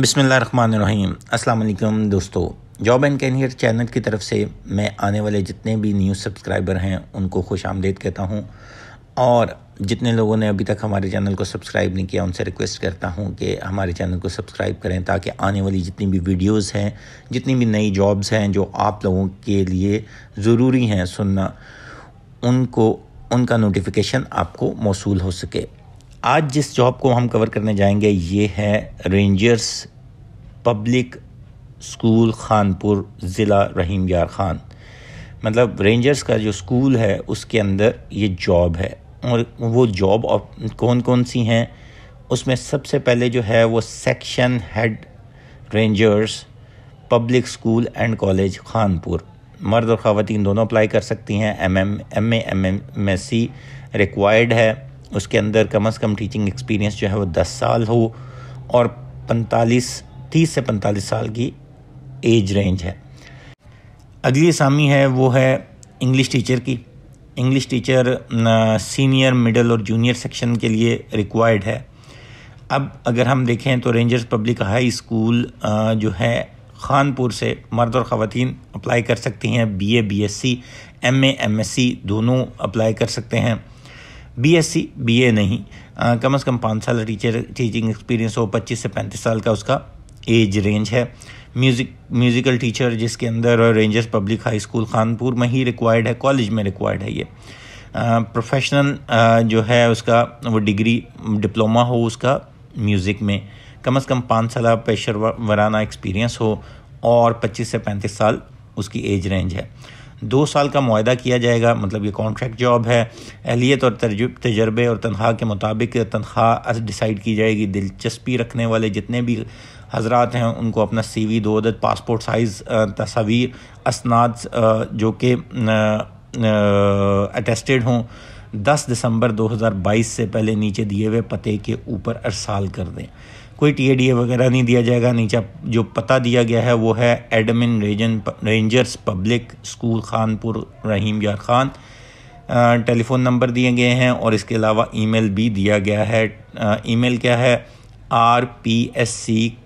बिसमीम् अल्लाम दोस्तों job and कैनियर channel की तरफ से मैं आने वाले जितने भी न्यू सब्सक्राइबर हैं उनको खुश आमदेद कहता हूँ और जितने लोगों ने अभी तक हमारे चैनल को सब्सक्राइब नहीं किया उनसे रिक्वेस्ट करता हूँ कि हमारे चैनल को सब्सक्राइब करें ताकि आने वाली जितनी भी वीडियोज़ हैं जितनी भी नई जॉब्स हैं जो आप लोगों के लिए ज़रूरी हैं सुनना उनको उनका नोटिफिकेशन आपको मौसू हो सके आज जिस जॉब को हम कवर करने जाएंगे ये है रेंजर्स पब्लिक स्कूल खानपुर ज़िला रहीम यार खान मतलब रेंजर्स का जो स्कूल है उसके अंदर ये जॉब है और वो जॉब कौन कौन सी हैं उसमें सबसे पहले जो है वो section head Rangers public school and college Khanpur मर्द और ख़वान दोनों अप्लाई कर सकती हैं M M M M M S C required है उसके अंदर कम अज़ कम टीचिंग एक्सपीरियंस जो है वो दस साल हो और पैंतालीस तीस से पैंतालीस साल की एज रेंज है अगली आसामी है वो है इंग्लिश टीचर की इंग्लिश टीचर सीनियर मिडल और जूनियर सेक्शन के लिए रिक्वायर्ड है अब अगर हम देखें तो रेंजर्स पब्लिक हाई स्कूल जो है खानपुर से मर्द और ख़वान अप्लाई कर सकती हैं B BSc MA S C M M S C दोनों अप्लाई कर सकते हैं बीएससी बीए नहीं आ, कम से कम पाँच साल टीचर टीचिंग एक्सपीरियंस हो पच्चीस से पैंतीस साल का उसका एज रेंज है म्यूजिक म्यूज़िकल टीचर जिसके अंदर और Rangers public high school Khanpur में ही रिक्वायर्ड है कॉलेज में रिक्वायर्ड है ये प्रोफेशनल जो है उसका वो डिग्री डिप्लोमा हो उसका म्यूज़िक में कम अज़ कम पाँच साल पेशर वराना एक्सपीरियंस हो और 25 से 35 साल उसकी एज रेंज है दो साल का माहदा किया जाएगा मतलब ये कॉन्ट्रैक्ट जॉब है अहलियत और तजर्बे और तनख्वाह के मुताबिक तनख्वाह डिसाइड की जाएगी दिलचस्पी रखने वाले जितने भी हजरात हैं उनको अपना सी वी दो अदद पासपोर्ट साइज़ तस्वीर असनाद जो कि अटेस्टेड हों 10 दिसंबर 2022 से पहले नीचे दिए हुए पते के ऊपर अरसाल कर दें कोई टी ए ए डी वगैरह नहीं दिया जाएगा नीचे जो पता दिया गया है वो है एडमिन रेजन Rangers public school Khanpur Rahim Yar Khan telephone number दिए गए हैं और इसके अलावा ईमेल भी दिया गया है ईमेल क्या है R P S C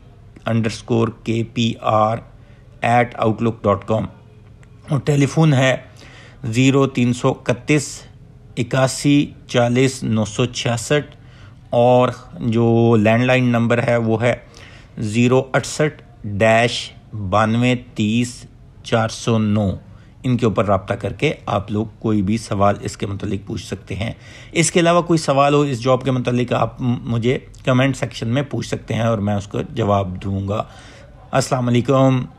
underscore K P R at Outlook dot com और टेलीफोन है ज़ीरो तीन सौ इकतीस इक्यासी चालीस नौ सौ छियासठ और जो लैंडलाइन नंबर है वो है ज़ीरो अड़सठ डैश बानवे तीस चार सौ नौ इनके ऊपर रबता करके आप लोग कोई भी सवाल इसके मतलब पूछ सकते हैं इसके अलावा कोई सवाल हो इस जॉब के मतलब आप मुझे कमेंट सेक्शन में पूछ सकते हैं और मैं उसको जवाब दूंगा अस्सलाम वालेकुम